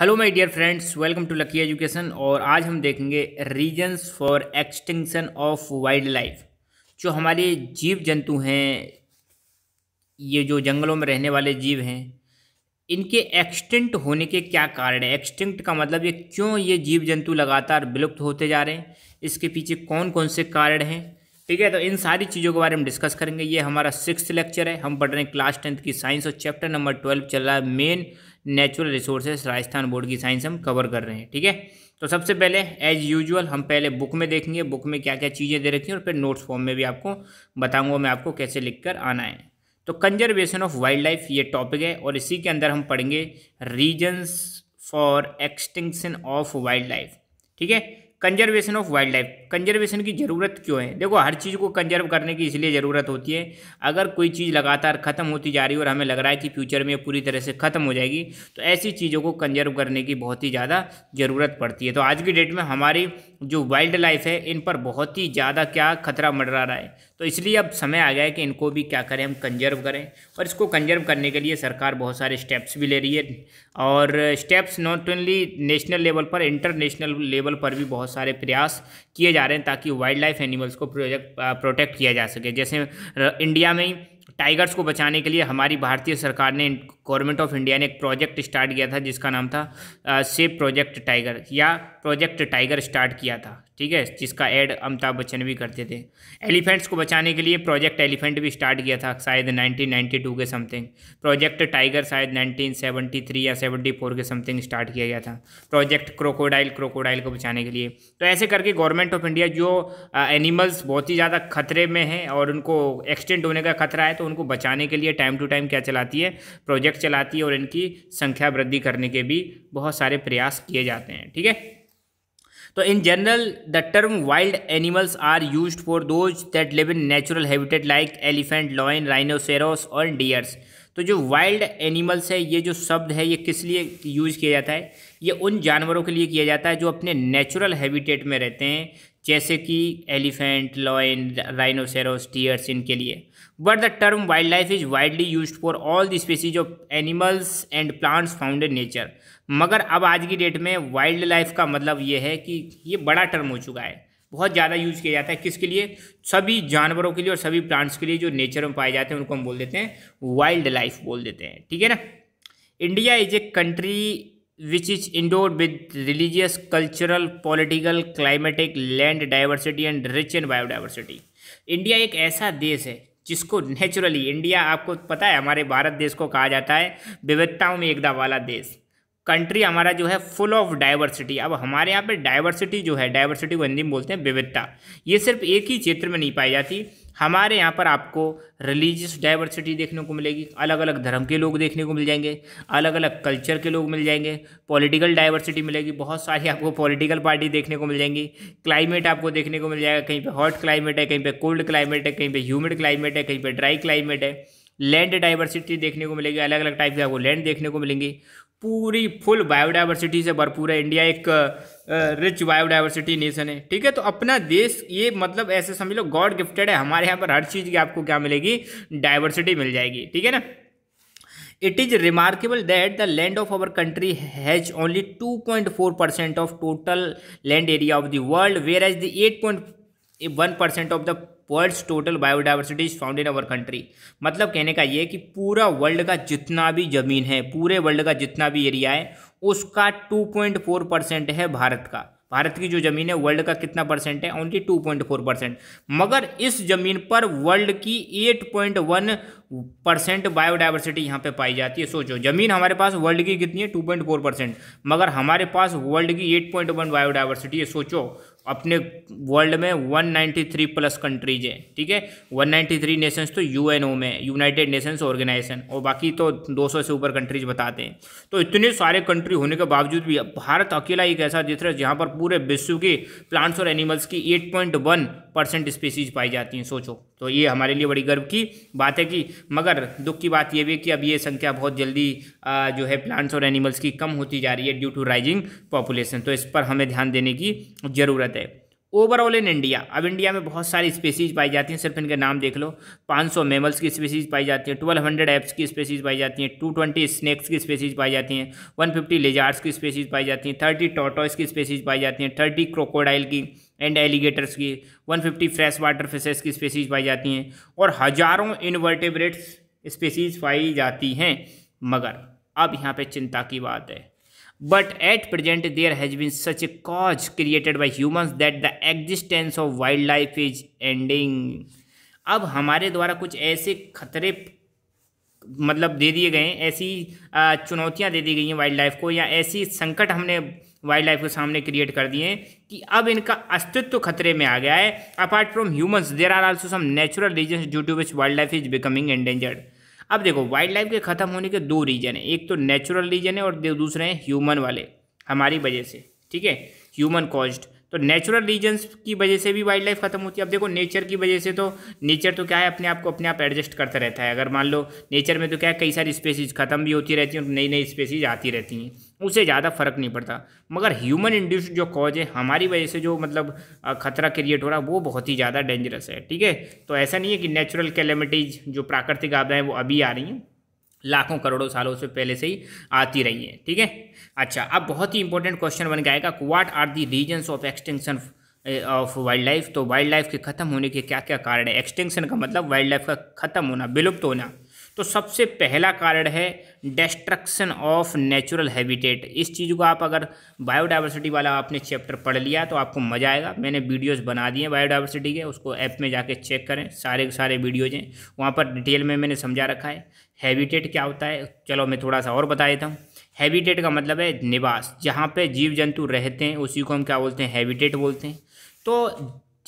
Hello my dear friends welcome to lucky education और आज हम देखेंगे reasons for extinction of wild wildlife जो हमारे जीव जंतु हैं ये जो जंगलों में रहने वाले जीव हैं इनके एक्सटिंक्ट होने के क्या कारण है एक्सटिंक्ट का मतलब ये क्यों ये जीव जंतु लगातार विलुप्त होते जा रहे हैं इसके पीछे कौन कौन से कारण हैं ठीक है तो इन सारी चीज़ों के बारे में डिस्कस करेंगे ये हमारा सिक्स लेक्चर है हम पढ़ रहे हैं क्लास टेंथ की साइंस और चैप्टर नंबर ट्वेल्व चल रहा है main natural resources Rajasthan board की साइंस हम कवर कर रहे हैं ठीक है तो सबसे पहले एज यूजुअल हम पहले बुक में देखेंगे बुक में क्या क्या चीज़ें दे रखी हैं और फिर नोट्स फॉर्म में भी आपको बताऊंगा मैं आपको कैसे लिख कर आना है तो कंजर्वेशन ऑफ वाइल्ड लाइफ ये टॉपिक है और इसी के अंदर हम पढ़ेंगे reasons for extinction of wild wildlife ठीक है conservation of wild wildlife conservation की ज़रूरत क्यों है देखो हर चीज़ को कंजर्व करने की इसलिए ज़रूरत होती है अगर कोई चीज़ लगातार ख़त्म होती जा रही है और हमें लग रहा है कि फ्यूचर में पूरी तरह से ख़त्म हो जाएगी तो ऐसी चीज़ों को कंजर्व करने की बहुत ही ज़्यादा ज़रूरत पड़ती है तो आज की डेट में हमारी जो वाइल्ड लाइफ है इन पर बहुत ही ज़्यादा क्या खतरा मंडरा रहा है तो इसलिए अब समय आ गया है कि इनको भी क्या करें हम कंजर्व करें और इसको कंजर्व करने के लिए सरकार बहुत सारे स्टेप्स भी ले रही है और steps not only national level पर इंटरनेशनल लेवल पर भी बहुत बहुत सारे प्रयास किए जा रहे हैं ताकि वाइल्ड लाइफ एनिमल्स को प्रोजेक्ट प्रोटेक्ट किया जा सके जैसे इंडिया में टाइगर्स को बचाने के लिए हमारी भारतीय सरकार ने गवर्नमेंट ऑफ इंडिया ने एक प्रोजेक्ट स्टार्ट किया था जिसका नाम था सेव प्रोजेक्ट टाइगर या प्रोजेक्ट टाइगर स्टार्ट किया था ठीक है जिसका एड अमिताभ बच्चन भी करते थे एलिफेंट्स को बचाने के लिए प्रोजेक्ट एलिफेंट भी स्टार्ट किया था शायद 1992 के समथिंग प्रोजेक्ट टाइगर शायद 1973 या 74 के समथिंग स्टार्ट किया गया था प्रोजेक्ट क्रोकोडाइल क्रोकोडाइल को बचाने के लिए तो ऐसे करके गवर्नमेंट ऑफ इंडिया जो एनिमल्स बहुत ही ज़्यादा खतरे में हैं और उनको एक्सटेंट होने का खतरा है तो उनको बचाने के लिए टाइम टू टाइम क्या चलाती है प्रोजेक्ट प्रोजेक्ट चलाती है और इनकी संख्या वृद्धि करने के भी बहुत सारे प्रयास किए जाते हैं ठीक है तो in general the term wild animals are use for those that live in natural habitat like elephant lion rhinoceros और डियर्स तो जो वाइल्ड एनिमल्स है ये जो शब्द है ये किस लिए यूज़ किया जाता है ये उन जानवरों के लिए किया जाता है जो अपने नेचुरल हैबिटेट में रहते हैं जैसे कि एलिफेंट लॉयन राइनोसेरोस टीयर्स इनके लिए but the term wildlife is widely use for all the species of animals and plants found in nature मगर अब आज की डेट में वाइल्ड लाइफ का मतलब ये है कि ये बड़ा टर्म हो चुका है बहुत ज़्यादा यूज किया जाता है किसके लिए सभी जानवरों के लिए और सभी प्लांट्स के लिए जो नेचर में पाए जाते हैं उनको हम बोल देते हैं वाइल्ड लाइफ बोल देते हैं ठीक है ना India is a country which is endowed with religious, cultural, political, climatic, land diversity and rich in biodiversity. India एक ऐसा देश है जिसको नेचुरली इंडिया आपको पता है हमारे भारत देश को कहा जाता है विविधताओं में एकदा वाला देश कंट्री हमारा जो है फुल ऑफ डाइवर्सिटी अब हमारे यहाँ पे डाइवर्सिटी जो है डाइवर्सिटी को हिंदी में बोलते हैं विविधता ये सिर्फ एक ही क्षेत्र में नहीं पाई जाती हमारे यहाँ पर आपको रिलीजियस डाइवर्सिटी देखने को मिलेगी अलग अलग धर्म के लोग देखने को मिल जाएंगे अलग अलग कल्चर के लोग मिल जाएंगे पॉलिटिकल डाइवर्सिटी मिलेगी बहुत सारी आपको पॉलिटिकल पार्टी देखने को मिल जाएंगी क्लाइमेट आपको देखने को मिल जाएगा कहीं पे हॉट क्लाइमेट है कहीं पे कोल्ड क्लाइमेट है कहीं पे ह्यूमिड क्लाइमेट है कहीं पे ड्राई क्लाइमेट है लैंड डाइवर्सिटी देखने को मिलेगी अलग अलग टाइप के आपको लैंड देखने को मिलेंगी पूरी फुल बायोडाइवर्सिटी से भरपूर है इंडिया एक रिच बायोडाइवर्सिटी नेशन है ठीक है तो अपना देश ये मतलब ऐसे समझ लो गॉड गिफ्टेड है हमारे यहाँ पर हर चीज़ की आपको क्या मिलेगी डाइवर्सिटी मिल जाएगी ठीक है ना it is remarkable that the land of our country has only 2.4 percent of total land area of the world whereas the eight point one percent of the world's total biodiversity is found in our country मतलब कहने का ये कि पूरा world का जितना भी ज़मीन है पूरे वर्ल्ड का जितना भी एरिया है उसका टू पॉइंट फोर परसेंट है भारत का भारत की जो ज़मीन है वर्ल्ड का कितना परसेंट है only two point four percent मगर इस ज़मीन पर वर्ल्ड की eight point one percent biodiversity यहाँ पे पाई जाती है सोचो ज़मीन हमारे पास वर्ल्ड की कितनी है टू पॉइंट फोर परसेंट मगर हमारे पास वर्ल्ड की एट पॉइंट वन बायोडाइवर्सिटी है सोचो अपने वर्ल्ड में 193 प्लस कंट्रीज हैं ठीक है 193 नेशंस तो यूएनओ में यूनाइटेड नेशंस ऑर्गेनाइजेशन और बाकी तो 200 से ऊपर कंट्रीज बताते हैं तो इतने सारे कंट्री होने के बावजूद भी भारत अकेला एक ऐसा देश है जहाँ पर पूरे विश्व के प्लांट्स और एनिमल्स की 8.1 परसेंट स्पीसीज पाई जाती हैं सोचो तो ये हमारे लिए बड़ी गर्व की बात है कि मगर दुख की बात यह भी है कि अब ये संख्या बहुत जल्दी जो है प्लांट्स और एनिमल्स की कम होती जा रही है ड्यू टू राइजिंग पॉपुलेशन तो इस पर हमें ध्यान देने की ज़रूरत है ओवरऑल इन इंडिया अब इंडिया में बहुत सारी स्पेसीज पाई जाती हैं सिर्फ इनके नाम देख लो 500 मेमल्स की स्पेसीज पाई जाती हैं 1200 एप्स की स्पेसीज पाई जाती हैं 220 स्नैक्स की स्पेसीज पाई जाती हैं 150 लेजार्स की स्पेसीज पाई जाती हैं 30 टोटोस की स्पेसीज पाई जाती हैं 30 क्रोकोडाइल की एंड एलिगेटर्स की 150 फ्रेश वाटर फिशेस की स्पेसीज पाई जाती हैं और हजारों इनवर्टेब्रेट्स स्पेसीज पाई जाती हैं मगर अब यहाँ पे चिंता की बात है but at present there has been such a cause created by humans that the existence of wild wildlife is ending अब हमारे द्वारा कुछ ऐसे खतरे मतलब दे दिए गए ऐसी चुनौतियाँ दे दी गई हैं वाइल्ड लाइफ को या ऐसी संकट हमने वाइल्ड लाइफ के सामने क्रिएट कर दिए कि अब इनका अस्तित्व खतरे में आ गया है apart from humans there are also some natural reason due to which wildlife is becoming endangered अब देखो वाइल्ड लाइफ के ख़त्म होने के दो रीजन है एक तो नेचुरल रीजन है और दूसरे हैं ह्यूमन वाले हमारी वजह से ठीक है ह्यूमन कॉज्ड तो नेचुरल रीजन्स की वजह से भी वाइल्ड लाइफ खत्म होती है अब देखो नेचर की वजह से तो नेचर तो क्या है अपने आप को अपने आप एडजस्ट करता रहता है अगर मान लो नेचर में तो क्या है कई सारी स्पेसीज खत्म भी होती रहती हैं नई नई स्पेसीज आती रहती हैं उससे ज़्यादा फर्क नहीं पड़ता मगर ह्यूमन इंड्यूस्ड जो कॉज है हमारी वजह से जो मतलब खतरा क्रिएट हो रहा है वो बहुत ही ज़्यादा डेंजरस है ठीक है तो ऐसा नहीं है कि नेचुरल कैलेमिटीज जो प्राकृतिक आपदाएँ वो अभी आ रही हैं लाखों करोड़ों सालों से पहले से ही आती रही है ठीक है अच्छा अब बहुत ही इंपॉर्टेंट क्वेश्चन बन गएगा what are the reasons of extension of wild life तो वाइल्ड लाइफ के खत्म होने के क्या क्या कारण है एक्सटेंशन का मतलब वाइल्ड लाइफ का खत्म होना विलुप्त होना तो सबसे पहला कारण है डिस्ट्रक्शन ऑफ नेचुरल हैबिटेट इस चीज़ को आप अगर बायोडाइवर्सिटी वाला आपने चैप्टर पढ़ लिया तो आपको मज़ा आएगा मैंने वीडियोस बना दिए बायोडाइवर्सिटी के उसको ऐप में जाके चेक करें सारे के सारे वीडियोज हैं वहाँ पर डिटेल में मैंने समझा रखा है हैबिटेट क्या होता है चलो मैं थोड़ा सा और बता देता हूँ हैबिटेट का मतलब है निवास जहाँ पर जीव जंतु रहते हैं उसी को हम क्या बोलते हैं हैबिटेट बोलते हैं तो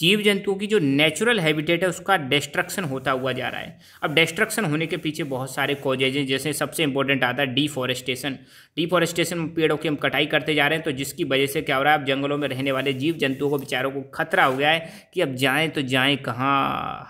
जीव जंतुओं की जो नेचुरल हैबिटेट है उसका डिस्ट्रक्शन होता हुआ जा रहा है अब डिस्ट्रक्शन होने के पीछे बहुत सारे कॉजेज हैं जैसे सबसे इंपॉर्टेंट आता है डिफॉरेस्टेशन डिफॉरेस्टेशन पेड़ों की हम कटाई करते जा रहे हैं तो जिसकी वजह से क्या हो रहा है अब जंगलों में रहने वाले जीव जंतुओं को बेचारों को खतरा हो गया है कि अब जाएँ तो जाएँ कहाँ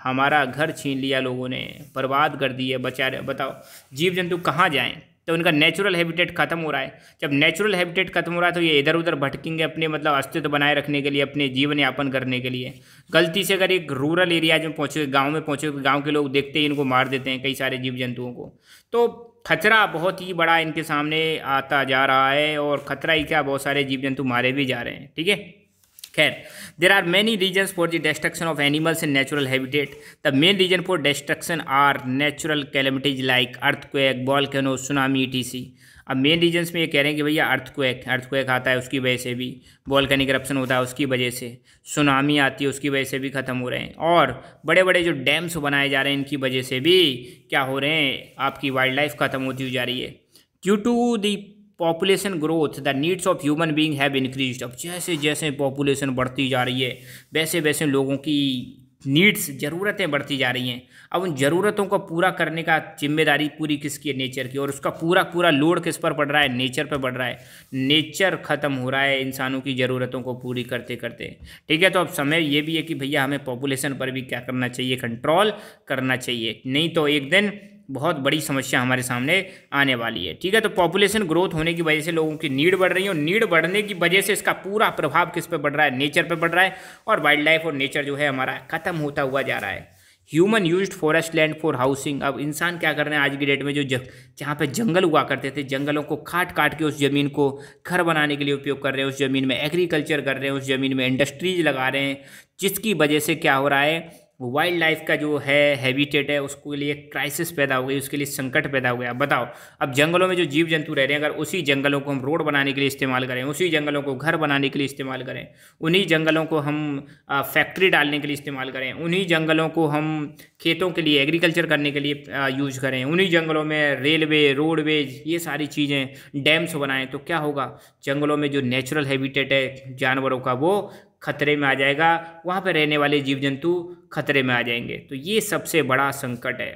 हमारा घर छीन लिया लोगों ने बर्बाद कर दिया बेचारे बताओ जीव जंतु कहाँ जाएँ जब तो उनका नेचुरल हैबिटेट खत्म हो रहा है जब नेचुरल हैबिटेट खत्म हो रहा है तो ये इधर उधर भटकेंगे अपने मतलब अस्तित्व बनाए रखने के लिए अपने जीवन यापन करने के लिए गलती से अगर एक रूरल एरियाज में पहुँचे गाँव में पहुँचे गाँव के लोग देखते ही इनको मार देते हैं कई सारे जीव जंतुओं को तो खतरा बहुत ही बड़ा इनके सामने आता जा रहा है और खतरा ही क्या बहुत सारे जीव जंतु मारे भी जा रहे हैं ठीक है खैर there are many reasons for the destruction of animals in natural habitat the main reason for destruction are natural calamities like earthquake volcano tsunami see अब मेन रीजन्स में ये कह रहे हैं कि भैया अर्थक्वेक अर्थक्वेक आता है उसकी वजह से भी बॉल करप्शन होता है उसकी वजह से सुनामी आती है उसकी वजह से भी ख़त्म हो रहे हैं और बड़े बड़े जो डैम्स बनाए जा रहे हैं इनकी वजह से भी क्या हो रहे हैं आपकी वाइल्ड लाइफ ख़त्म होती हुई जा रही है due to the population growth the needs of human being have increase अब जैसे जैसे पॉपुलेशन बढ़ती जा रही है वैसे वैसे लोगों की नीड्स ज़रूरतें बढ़ती जा रही हैं अब उन ज़रूरतों को पूरा करने का जिम्मेदारी पूरी किसकी है नेचर की और उसका पूरा पूरा लोड किस पर पड़ रहा है नेचर पर पड़ रहा है नेचर ख़त्म हो रहा है इंसानों की ज़रूरतों को पूरी करते करते ठीक है तो अब समय ये भी है कि भैया हमें पॉपुलेशन पर भी क्या करना चाहिए कंट्रोल करना चाहिए नहीं तो एक दिन बहुत बड़ी समस्या हमारे सामने आने वाली है ठीक है तो पॉपुलेशन ग्रोथ होने की वजह से लोगों की नीड बढ़ रही है और नीड बढ़ने की वजह से इसका पूरा प्रभाव किस पे बढ़ रहा है नेचर पे बढ़ रहा है और वाइल्ड लाइफ और नेचर जो है हमारा ख़त्म होता हुआ जा रहा है human use forest land for housing अब इंसान क्या कर रहे हैं आज की डेट में जो जहाँ पे जंगल हुआ करते थे जंगलों को काट काट के उस ज़मीन को घर बनाने के लिए उपयोग कर रहे हैं उस ज़मीन में एग्रीकल्चर कर रहे हैं उस ज़मीन में इंडस्ट्रीज लगा रहे हैं जिसकी वजह से क्या हो रहा है वाइल्ड लाइफ का जो है हैबिटेट है उसके लिए क्राइसिस पैदा हो गई उसके लिए संकट पैदा हो गया बताओ अब जंगलों में जो जीव जंतु रह रहे हैं अगर उसी जंगलों को हम रोड बनाने के लिए इस्तेमाल करें उसी जंगलों को घर बनाने के लिए इस्तेमाल करें उन्हीं जंगलों को हम फैक्ट्री डालने के लिए इस्तेमाल करें उन्हीं जंगलों को हम खेतों के लिए एग्रीकल्चर करने के लिए यूज करें उन्हीं जंगलों में रेलवे रोडवेज ये सारी चीज़ें डैम्स बनाएं तो क्या होगा जंगलों में जो नेचुरल हैबिटेट है जानवरों का वो खतरे में आ जाएगा वहाँ पर रहने वाले जीव जंतु खतरे में आ जाएंगे तो ये सबसे बड़ा संकट है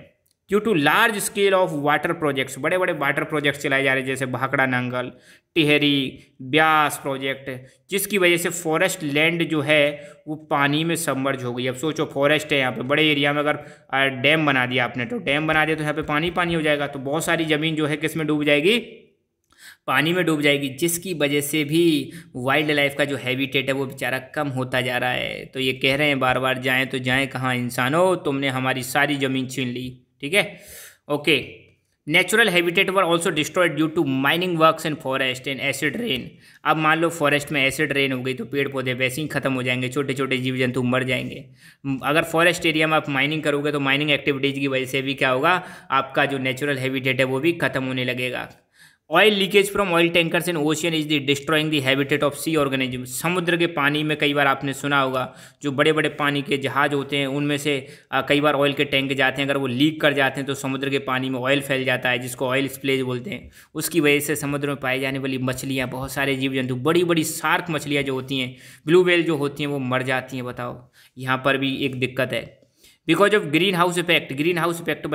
due to large scale of water projects बड़े बड़े वाटर प्रोजेक्ट्स चलाए जा रहे हैं जैसे भाखड़ा नांगल टिहरी ब्यास प्रोजेक्ट जिसकी वजह से फॉरेस्ट लैंड जो है वो पानी में सबमर्ज हो गई अब सोचो फॉरेस्ट है यहाँ पे बड़े एरिया में अगर डैम बना दिया आपने तो डैम बना दिया तो यहाँ पे पानी पानी हो जाएगा तो बहुत सारी ज़मीन जो है किस में डूब जाएगी पानी में डूब जाएगी जिसकी वजह से भी वाइल्ड लाइफ का जो हैबिटेट है वो बेचारा कम होता जा रहा है तो ये कह रहे हैं बार बार जाएं तो जाएँ कहाँ इंसानों तुमने हमारी सारी ज़मीन छीन ली ठीक है okay natural habitat were also destroyed due to mining works in forest and acid rain अब मान लो फॉरेस्ट में एसिड रेन हो गई तो पेड़ पौधे वैसे ही खत्म हो जाएंगे छोटे छोटे जीव जंतु मर जाएंगे अगर फॉरेस्ट एरिया में आप माइनिंग करोगे तो माइनिंग एक्टिविटीज़ की वजह से भी क्या होगा आपका जो नेचुरल हैबिटेट है वो भी खत्म होने लगेगा oil leakage from oil tankers in ocean is the destroying the habitat of sea organism समुद्र के पानी में कई बार आपने सुना होगा जो बड़े बड़े पानी के जहाज होते हैं उनमें से कई बार ऑयल के टैंक जाते हैं अगर वो लीक कर जाते हैं तो समुद्र के पानी में ऑयल फैल जाता है जिसको ऑयल स्प्लेज बोलते हैं उसकी वजह से समुद्र में पाई जाने वाली मछलियाँ बहुत सारे जीव जंतु बड़ी बड़ी शार्क मछलियाँ जो होती हैं ब्लू वेल जो होती हैं वो मर जाती हैं बताओ यहाँ पर भी एक दिक्कत है because of green house effect green house effect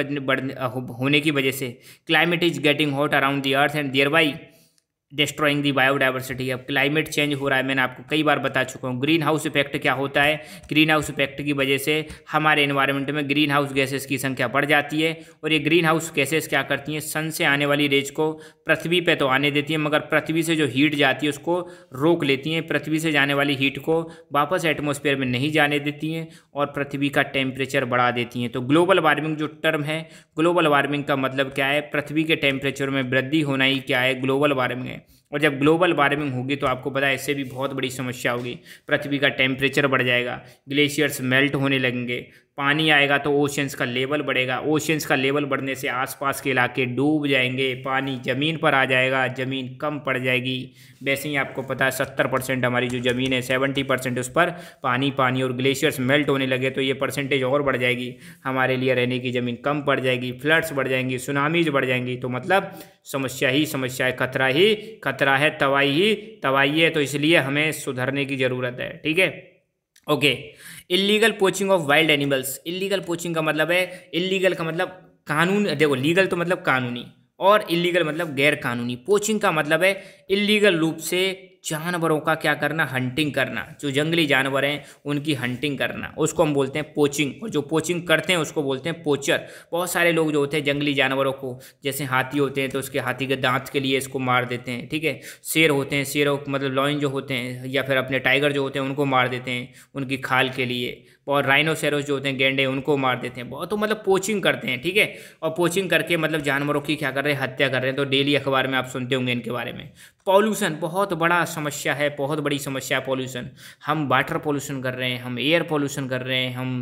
होने की वजह से climate is getting hot around the earth and thereby destroying the biodiversity अब क्लाइमेट चेंज हो रहा है मैंने आपको कई बार बता चुका हूँ ग्रीन हाउस इफेक्ट क्या होता है ग्रीन हाउस इफेक्ट की वजह से हमारे एनवायरनमेंट में ग्रीन हाउस गैसेस की संख्या बढ़ जाती है और ये ग्रीन हाउस गैसेस क्या करती हैं सन से आने वाली रेज को पृथ्वी पर तो आने देती हैं मगर पृथ्वी से जो हीट जाती है उसको रोक लेती हैं पृथ्वी से जाने वाली हीट को वापस एटमोसफेयर में नहीं जाने देती हैं और पृथ्वी का टेम्परेचर बढ़ा देती हैं तो ग्लोबल वार्मिंग जो टर्म है ग्लोबल वार्मिंग का मतलब क्या है पृथ्वी के टेम्परेचर में वृद्धि होना ही क्या है ग्लोबल वार्मिंग है और जब ग्लोबल वार्मिंग होगी तो आपको पता है इससे भी बहुत बड़ी समस्या होगी पृथ्वी का टेम्परेचर बढ़ जाएगा ग्लेशियर्स मेल्ट होने लगेंगे पानी आएगा तो ओशंस का लेवल बढ़ेगा ओशंस का लेवल बढ़ने से आसपास के इलाके डूब जाएंगे पानी ज़मीन पर आ जाएगा ज़मीन कम पड़ जाएगी वैसे ही आपको पता है सत्तर परसेंट हमारी जो ज़मीन है सेवेंटी परसेंट उस पर पानी पानी और ग्लेशियर्स मेल्ट होने लगे तो ये परसेंटेज और बढ़ जाएगी हमारे लिए रहने की ज़मीन कम पड़ जाएगी फ्लड्स बढ़ जाएंगी सुनामीज बढ़ जाएंगी तो मतलब समस्या ही समस्या है खतरा ही खतरा है तवाही ही तवाही है तो इसलिए हमें सुधरने की ज़रूरत है ठीक है okay illegal poaching of wild animals illegal poaching का मतलब है इलीगल का मतलब कानून देखो लीगल तो मतलब कानूनी और इलीगल मतलब गैर कानूनी पोचिंग का मतलब है इलीगल रूप से जानवरों का क्या करना हंटिंग करना जो जंगली जानवर हैं उनकी हंटिंग करना उसको हम बोलते हैं पोचिंग और जो पोचिंग करते हैं उसको बोलते हैं पोचर बहुत सारे लोग जो होते हैं जंगली जानवरों को जैसे हाथी होते हैं तो उसके हाथी के दांत के लिए इसको मार देते हैं ठीक है शेर होते हैं शेरों मतलब लॉइन जो होते हैं या फिर अपने टाइगर जो होते हैं उनको मार देते हैं उनकी खाल के लिए और राइनोसेरोस जो होते हैं गेंडे उनको मार देते हैं बहुत तो मतलब पोचिंग करते हैं ठीक है और पोचिंग करके मतलब जानवरों की क्या कर रहे हैं हत्या कर रहे हैं तो डेली अखबार में आप सुनते होंगे इनके बारे में पॉल्यूशन बहुत बड़ा समस्या है बहुत बड़ी समस्या है पॉल्यूशन हम वाटर पॉल्यूशन कर रहे हैं हम एयर पॉल्यूशन कर रहे हैं हम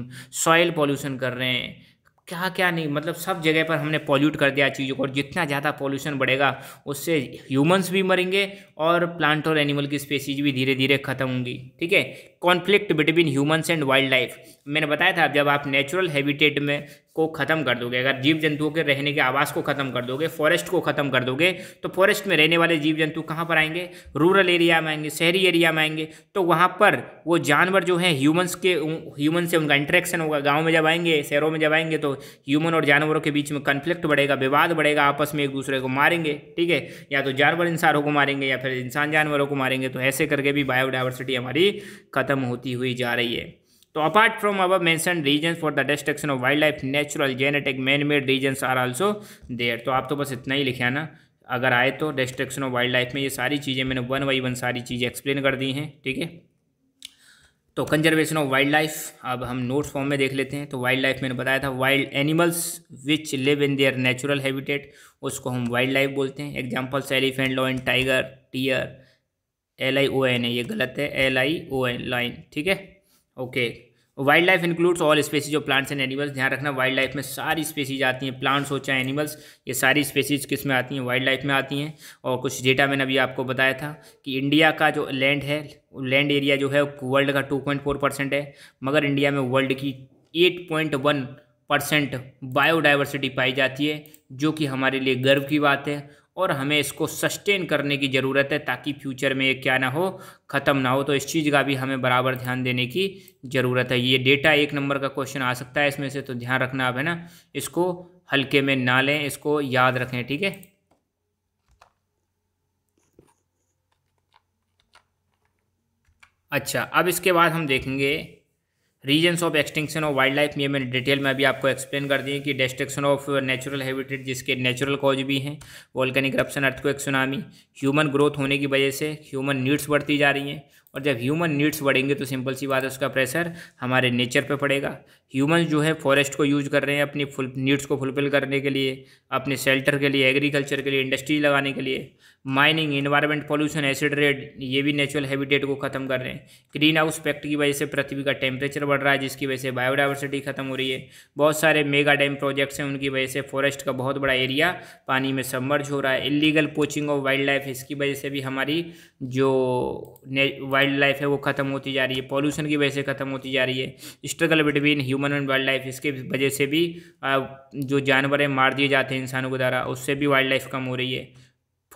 सॉयल पॉल्यूशन कर रहे हैं क्या क्या नहीं मतलब सब जगह पर हमने पॉल्यूट कर दिया चीज़ों को और जितना ज़्यादा पॉल्यूशन बढ़ेगा उससे ह्यूमंस भी मरेंगे और प्लांट और एनिमल की स्पेसीज भी धीरे धीरे ख़त्म होंगी ठीक है conflict between humans and wild life मैंने बताया था जब आप नेचुरल हैबिटेट में को ख़त्म कर दोगे अगर जीव जंतुओं के रहने के आवास को ख़त्म कर दोगे फॉरेस्ट को ख़त्म कर दोगे तो फॉरेस्ट में रहने वाले जीव जंतु कहाँ पर आएंगे रूरल एरिया में आएंगे शहरी एरिया में आएंगे तो वहाँ पर वो जानवर जो हैं ह्यूमंस के ह्यूमन से उनका इंट्रैक्शन होगा गाँव में जब आएंगे शहरों में जब आएंगे तो ह्यूमन और जानवरों के बीच में कन्फ्लिक्ट बढ़ेगा विवाद बढ़ेगा आपस में एक दूसरे को मारेंगे ठीक है या तो जानवर इंसानों को मारेंगे या फिर इंसान जानवरों को मारेंगे तो ऐसे करके भी बायोडाइवर्सिटी हमारी ख़त्म ख़त्म होती हुई जा रही है तो अपार्ट फ्रॉम अवर मैंसन reason for the destruction of wild life natural genetic man made reason are also there तो आप तो बस इतना ही लिखे ना अगर आए तो डिस्ट्रक्शन ऑफ वाइल्ड लाइफ में ये सारी चीज़ें मैंने वन बाई वन सारी चीज़ें एक्सप्लेन कर दी हैं ठीक है तो कंजर्वेशन ऑफ वाइल्ड लाइफ अब हम नोट्स फॉर्म में देख लेते हैं तो वाइल्ड लाइफ मैंने बताया था wild animals which live in their natural habitat उसको हम वाइल्ड लाइफ बोलते हैं एग्जाम्पल्स एलिफेंट लॉइन टाइगर टीयर एल आई ओ एन है ये गलत है L I O N lion ठीक है okay wild life includes all species जो प्लांट्स एंड एनिमल्स ध्यान रखना वाइल्ड लाइफ में सारी स्पेसीज आती हैं प्लांट्स हो चाहे एनिमल्स ये सारी स्पेसीज किस में आती हैं वाइल्ड लाइफ में आती हैं और कुछ डेटा मैंने अभी आपको बताया था कि इंडिया का जो लैंड है लैंड एरिया जो है वर्ल्ड का टू पॉइंट फोर परसेंट है मगर इंडिया में वर्ल्ड की eight point one percent biodiversity पाई जाती है जो कि हमारे लिए गर्व की बात है और हमें इसको सस्टेन करने की ज़रूरत है ताकि फ्यूचर में ये क्या ना हो ख़त्म ना हो तो इस चीज़ का भी हमें बराबर ध्यान देने की ज़रूरत है ये डेटा एक नंबर का क्वेश्चन आ सकता है इसमें से तो ध्यान रखना आप है ना इसको हल्के में ना लें इसको याद रखें ठीक है अच्छा अब इसके बाद हम देखेंगे reasons of extinction of wild life ये मैंने डिटेल में अभी आपको एक्सप्लेन कर दिए कि डिस्ट्रक्शन ऑफ नेचुरल हैबिटेट जिसके नेचुरल कॉज भी हैं वॉल्कनिक करप्शन अर्थ को एक सुनामी ह्यूमन ग्रोथ होने की वजह से ह्यूमन नीड्स बढ़ती जा रही हैं और जब ह्यूमन नीड्स बढ़ेंगे तो सिंपल सी बात है उसका प्रेशर हमारे नेचर पे पड़ेगा ह्यूमन जो है फॉरेस्ट को यूज कर रहे हैं अपनी फुल नीड्स को फुलफिल करने के लिए अपने शेल्टर के लिए एग्रीकल्चर के लिए इंडस्ट्री लगाने के लिए mining environment pollution acid rain ये भी नेचुरल हैबिटेट को ख़त्म कर रहे हैं ग्रीन हाउस पैक्ट की वजह से पृथ्वी का टेम्परेचर बढ़ रहा है जिसकी वजह से बायोडाइवर्सिटी खत्म हो रही है बहुत सारे मेगा डैम प्रोजेक्ट्स हैं उनकी वजह से फॉरेस्ट का बहुत बड़ा एरिया पानी में सबमर्ज हो रहा है illegal poaching of wild life इसकी वजह से भी हमारी जो वाइल्ड वाइल्ड लाइफ है वो ख़त्म होती जा रही है पॉल्यूशन की वजह से ख़त्म होती जा रही है struggle between human and wild life इसके वजह से भी जो जानवर हैं मार दिए जाते हैं इंसानों के द्वारा उससे भी वाइल्ड लाइफ कम हो रही है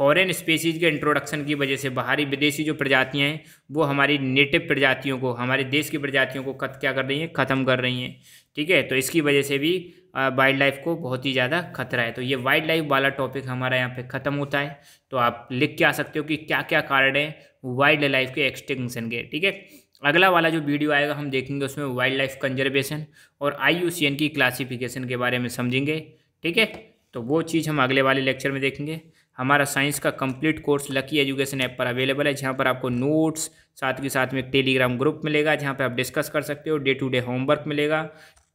फॉरेन स्पीसीज के इंट्रोडक्शन की वजह से बाहरी विदेशी जो प्रजातियाँ हैं वो हमारी नेटिव प्रजातियों को हमारे देश की प्रजातियों को खत क्या कर रही हैं ख़त्म कर रही हैं ठीक है तो इसकी वजह से भी वाइल्ड लाइफ को बहुत ही ज़्यादा खतरा है तो ये वाइल्ड लाइफ वाला टॉपिक हमारा यहाँ पे ख़त्म होता है तो आप लिख के आ सकते हो कि क्या क्या कारण है वाइल्ड लाइफ के एक्सटेंशन के ठीक है अगला वाला जो वीडियो आएगा हम देखेंगे उसमें वाइल्ड लाइफ कंजर्वेशन और आई की क्लासीफिकेशन के बारे में समझेंगे ठीक है तो वो चीज़ हम अगले वाले लेक्चर में देखेंगे हमारा साइंस का complete course lucky education app पर अवेलेबल है जहाँ पर आपको नोट्स साथ के साथ में एक टेलीग्राम ग्रुप मिलेगा जहाँ पर आप डिस्कस कर सकते हो डे टू डे होमवर्क मिलेगा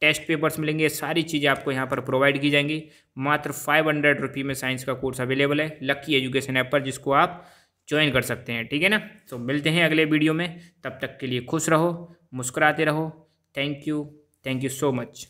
टेस्ट पेपर्स मिलेंगे ये सारी चीज़ें आपको यहाँ पर प्रोवाइड की जाएंगी मात्र फाइव हंड्रेड रुपी में साइंस का कोर्स अवेलेबल है लकी एजुकेशन ऐप पर जिसको आप ज्वाइन कर सकते हैं ठीक है ना तो मिलते हैं अगले वीडियो में तब तक के लिए खुश रहो मुस्कुराते रहो thank you thank you so much